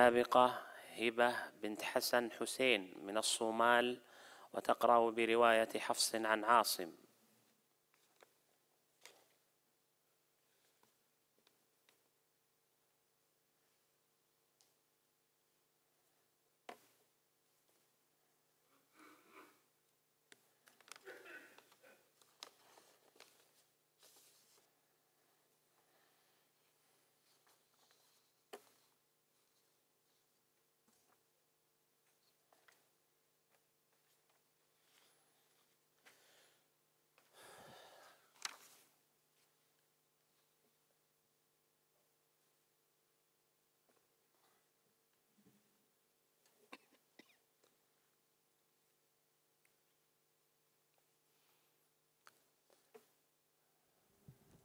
سابقة هبة بنت حسن حسين من الصومال وتقرأ برواية حفص عن عاصم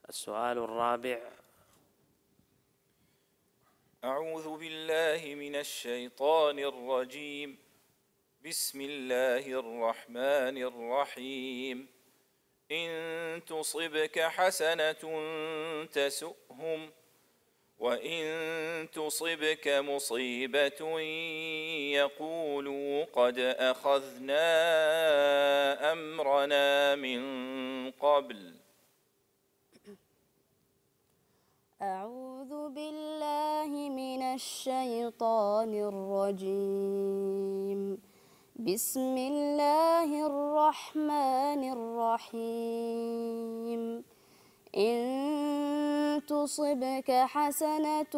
السؤال الرابع أعوذ بالله من الشيطان الرجيم بسم الله الرحمن الرحيم إن تصبك حسنة تسؤهم وإن تصبك مصيبة يقولوا قد أخذنا أمرنا من قبل ۖ أعوذ بالله من الشيطان الرجيم بسم الله الرحمن الرحيم إن تصبك حسنة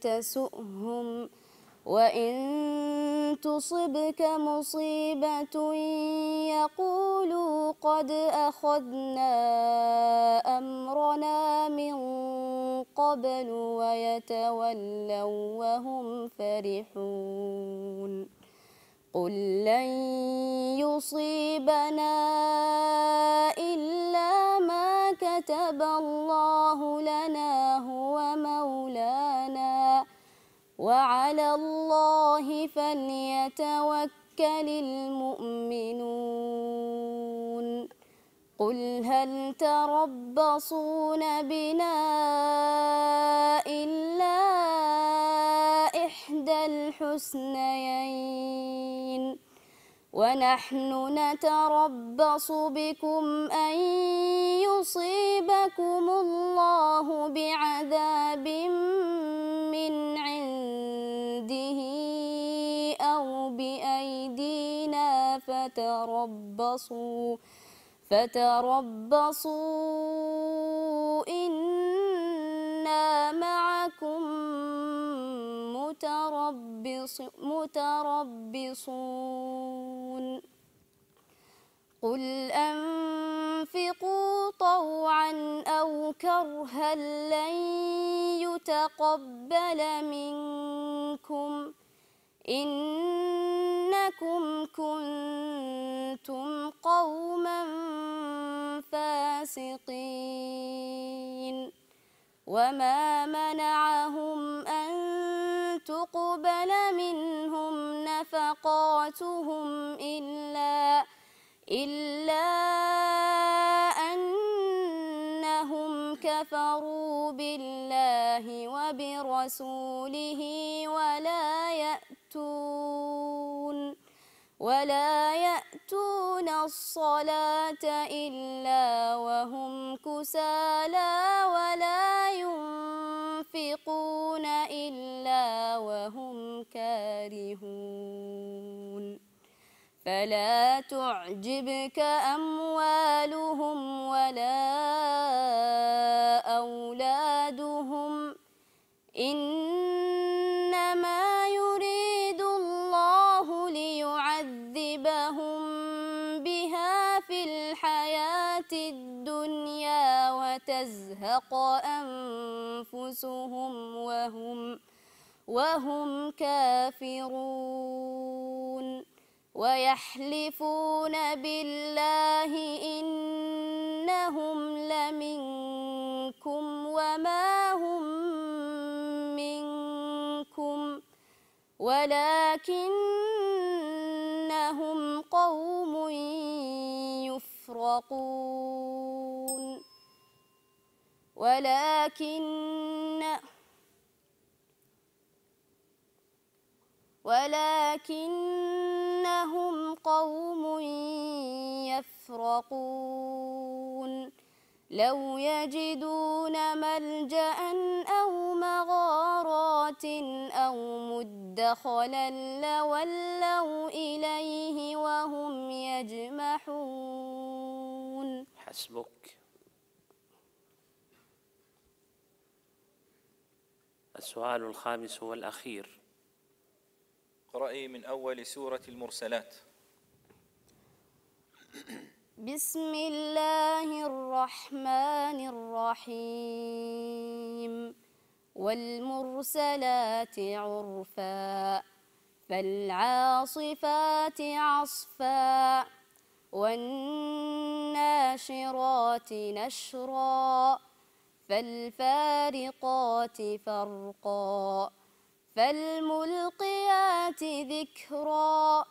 تسؤهم وإن تصبك مصيبة يقولوا قد أخذنا أمرنا من قبل ويتولوا وهم فرحون قل لن يصيبنا إلا ما كتب الله لنا هو مولانا وعلى الله الله فليتوكل المؤمنون قل هل تربصون بنا إلا إحدى الحسنيين ونحن نتربص بكم أن يصيبكم الله بعذاب فتربصوا فتربصوا إنا معكم متربص متربصون قل أنفقوا طوعا أو كرها لن يتقبل منكم إنكم كنتم وما منعهم أن تقبل منهم نفقاتهم إلا إلا أنهم كفروا بالله وبرسوله ولا يأتون ولا يأتون الصلاة إلا وهم كسالى فلا تعجبك أموالهم ولا أولادهم إنما يريد الله ليعذبهم بها في الحياة الدنيا وتزهق أنفسهم وهم وهم كافرون ويحلفون بالله إنهم لمنكم وما هم منكم ولكنهم قوم يفرقون ولكن ولكن قوم يفرقون لو يجدون ملجأ أو مغارات أو مدخلا لولوا إليه وهم يجمحون حسبك السؤال الخامس والأخير اقرأي من أول سورة المرسلات بسم الله الرحمن الرحيم والمرسلات عرفا فالعاصفات عصفا والناشرات نشرا فالفارقات فرقا فالملقيات ذكرا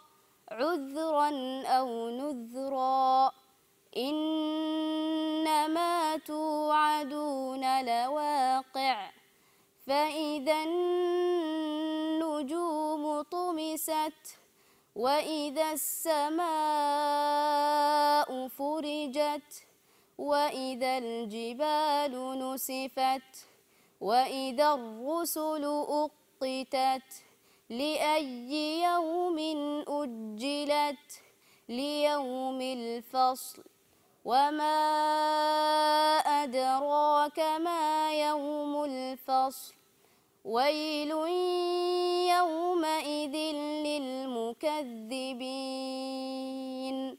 لواقع فإذا النجوم طمست وإذا السماء فرجت وإذا الجبال نسفت وإذا الرسل أقتت لأي يوم أجلت ليوم الفصل وما أدراك ما يوم الفصل ويل يومئذ للمكذبين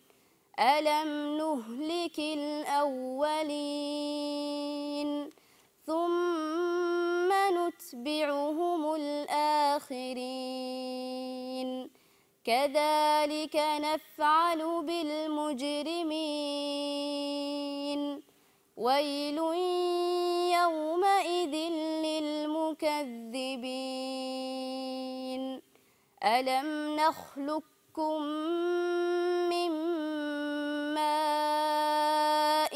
ألم نهلك الأولين ثم نتبعهم الآخرين كذلك نفعل بالمجرمين ويل يومئذ للمكذبين ألم نخلقكم من ماء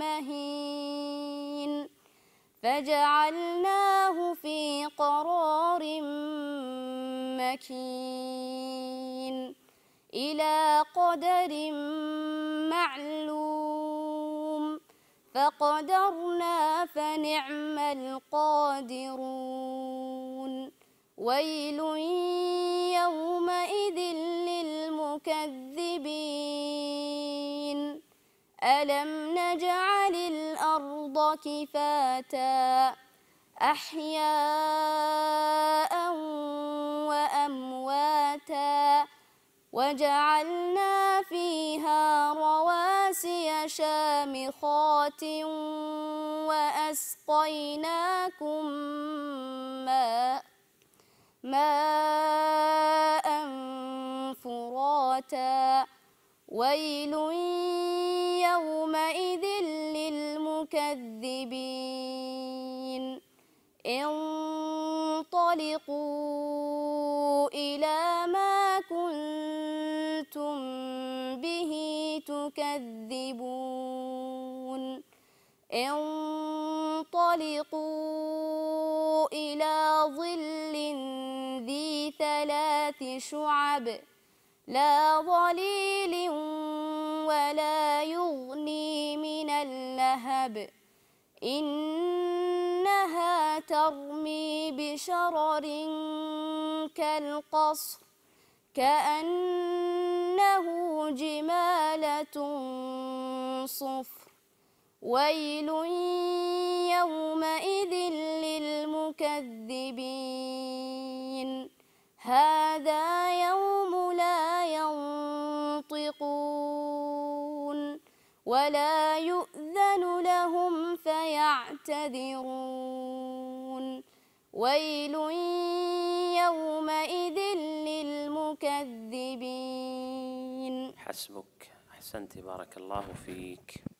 مهين فجعلناه في قرار مكين إلى قدر معلوم فقدرنا فنعم القادرون ويل يومئذ للمكذبين ألم نجعل الأرض كفاتا أحياء وأمواتا وجعلنا فيها رواسي شامخات وأسقيناكم ماء ماء فراتا ويل يومئذ للمكذبين انطلقوا إلى ذات شعب لا ظليل ولا يغني من اللهب إنها ترمي بشرر كالقصر كأنه جمالة صفر ويل يومئذ للمكذبين يؤذن لهم فيعتذرون ويل يومئذ للمكذبين حسبك أحسنت بارك الله فيك